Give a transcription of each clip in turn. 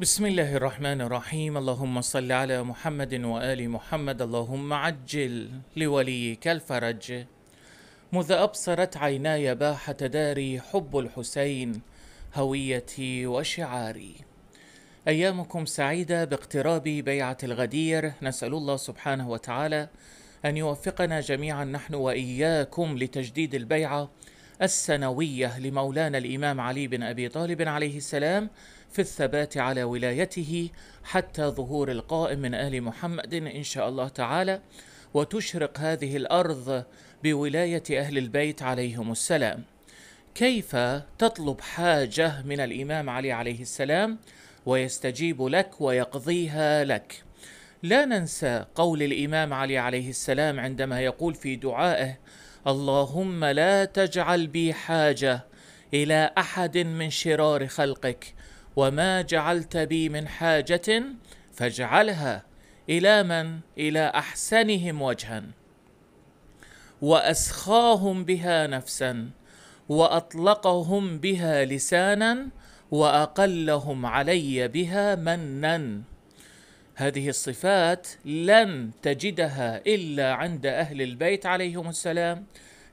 بسم الله الرحمن الرحيم اللهم صل على محمد وآل محمد اللهم عجل لوليك الفرج مذ أبصرت عيناي باحة داري حب الحسين هويتي وشعاري أيامكم سعيدة باقتراب بيعة الغدير نسأل الله سبحانه وتعالى أن يوفقنا جميعا نحن وإياكم لتجديد البيعة السنوية لمولانا الإمام علي بن أبي طالب عليه السلام في الثبات على ولايته حتى ظهور القائم من آل محمد إن شاء الله تعالى وتشرق هذه الأرض بولاية أهل البيت عليهم السلام كيف تطلب حاجة من الإمام علي عليه السلام ويستجيب لك ويقضيها لك لا ننسى قول الامام علي عليه السلام عندما يقول في دعائه اللهم لا تجعل بي حاجه الى احد من شرار خلقك وما جعلت بي من حاجه فاجعلها الى من الى احسنهم وجها واسخاهم بها نفسا واطلقهم بها لسانا واقلهم علي بها منا هذه الصفات لن تجدها الا عند اهل البيت عليهم السلام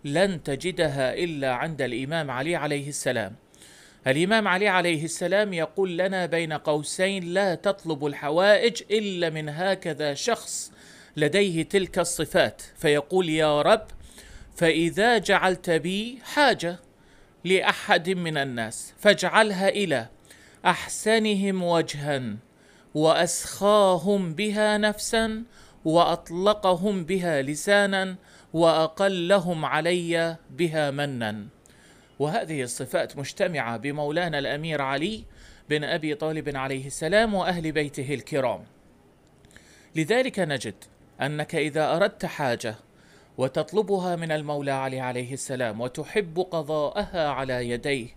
لن تجدها الا عند الامام علي عليه السلام الامام علي عليه السلام يقول لنا بين قوسين لا تطلب الحوائج الا من هكذا شخص لديه تلك الصفات فيقول يا رب فاذا جعلت بي حاجه لاحد من الناس فاجعلها الى احسنهم وجها واسخاهم بها نفسا واطلقهم بها لسانا واقلهم علي بها منا وهذه الصفات مجتمعه بمولانا الامير علي بن ابي طالب عليه السلام واهل بيته الكرام لذلك نجد انك اذا اردت حاجه وتطلبها من المولى علي عليه السلام وتحب قضاءها على يديه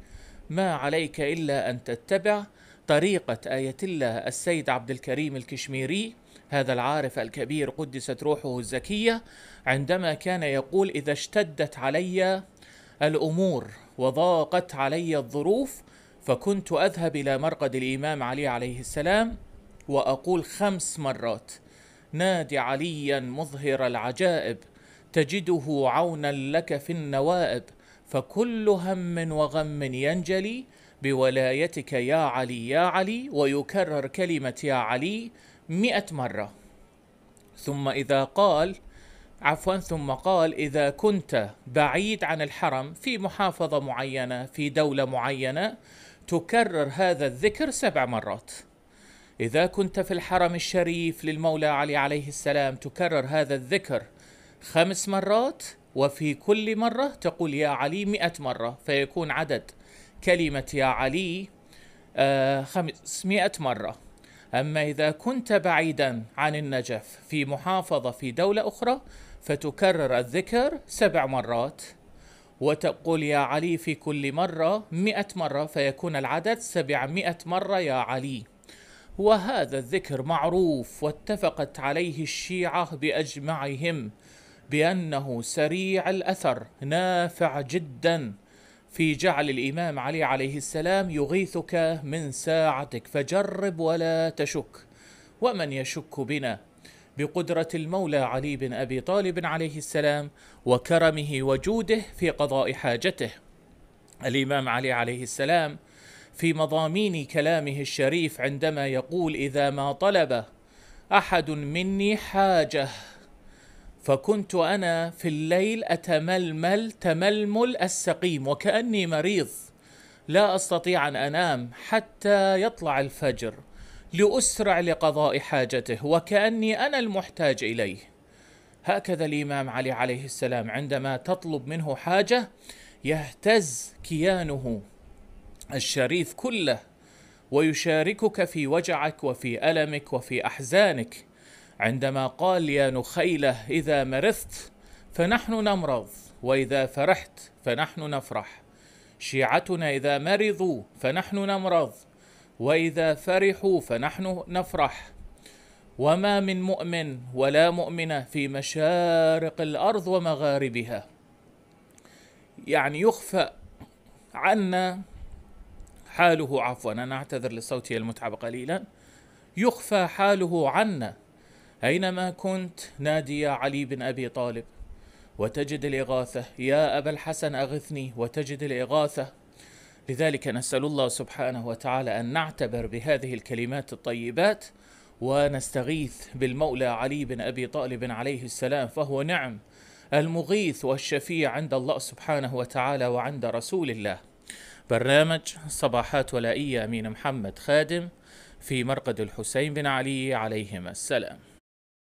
ما عليك الا ان تتبع طريقة آية الله السيد عبد الكريم الكشميري هذا العارف الكبير قدست روحه الزكية عندما كان يقول إذا اشتدت علي الأمور وضاقت علي الظروف فكنت أذهب إلى مرقد الإمام علي عليه السلام وأقول خمس مرات نادي عليا مظهر العجائب تجده عونا لك في النوائب فكل هم وغم ينجلي بولايتك يا علي يا علي ويكرر كلمة يا علي مئة مرة ثم إذا قال عفوا ثم قال إذا كنت بعيد عن الحرم في محافظة معينة في دولة معينة تكرر هذا الذكر سبع مرات إذا كنت في الحرم الشريف للمولى علي عليه السلام تكرر هذا الذكر خمس مرات وفي كل مرة تقول يا علي مئة مرة فيكون عدد كلمة يا علي آه، خمسمائة مرة أما إذا كنت بعيدا عن النجف في محافظة في دولة أخرى فتكرر الذكر سبع مرات وتقول يا علي في كل مرة مئة مرة فيكون العدد سبعمائة مرة يا علي وهذا الذكر معروف واتفقت عليه الشيعة بأجمعهم بأنه سريع الأثر نافع جداً في جعل الإمام علي عليه السلام يغيثك من ساعتك فجرب ولا تشك ومن يشك بنا بقدرة المولى علي بن أبي طالب عليه السلام وكرمه وجوده في قضاء حاجته الإمام علي عليه السلام في مضامين كلامه الشريف عندما يقول إذا ما طلب أحد مني حاجة فكنت انا في الليل اتململ تململ السقيم وكاني مريض لا استطيع ان انام حتى يطلع الفجر لاسرع لقضاء حاجته وكاني انا المحتاج اليه هكذا الامام علي عليه السلام عندما تطلب منه حاجه يهتز كيانه الشريف كله ويشاركك في وجعك وفي المك وفي احزانك عندما قال يا نخيله اذا مرضت فنحن نمرض واذا فرحت فنحن نفرح شيعتنا اذا مرضوا فنحن نمرض واذا فرحوا فنحن نفرح وما من مؤمن ولا مؤمنه في مشارق الارض ومغاربها يعني يخفى عنا حاله عفوا انا اعتذر لصوتي المتعب قليلا يخفى حاله عنا أينما كنت نادي يا علي بن أبي طالب وتجد الإغاثة يا أبا الحسن أغثني وتجد الإغاثة لذلك نسأل الله سبحانه وتعالى أن نعتبر بهذه الكلمات الطيبات ونستغيث بالمولى علي بن أبي طالب عليه السلام فهو نعم المغيث والشفيع عند الله سبحانه وتعالى وعند رسول الله برنامج صباحات ولائية أمين محمد خادم في مرقد الحسين بن علي عليهما السلام